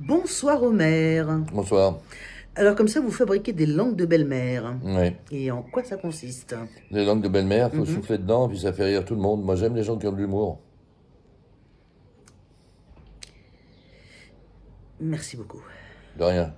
Bonsoir Omer. Bonsoir. Alors comme ça, vous fabriquez des langues de belle-mère. Oui. Et en quoi ça consiste Les langues de belle-mère, faut mhm. souffler dedans, puis ça fait rire tout le monde. Moi, j'aime les gens qui ont de l'humour. Merci beaucoup. De rien.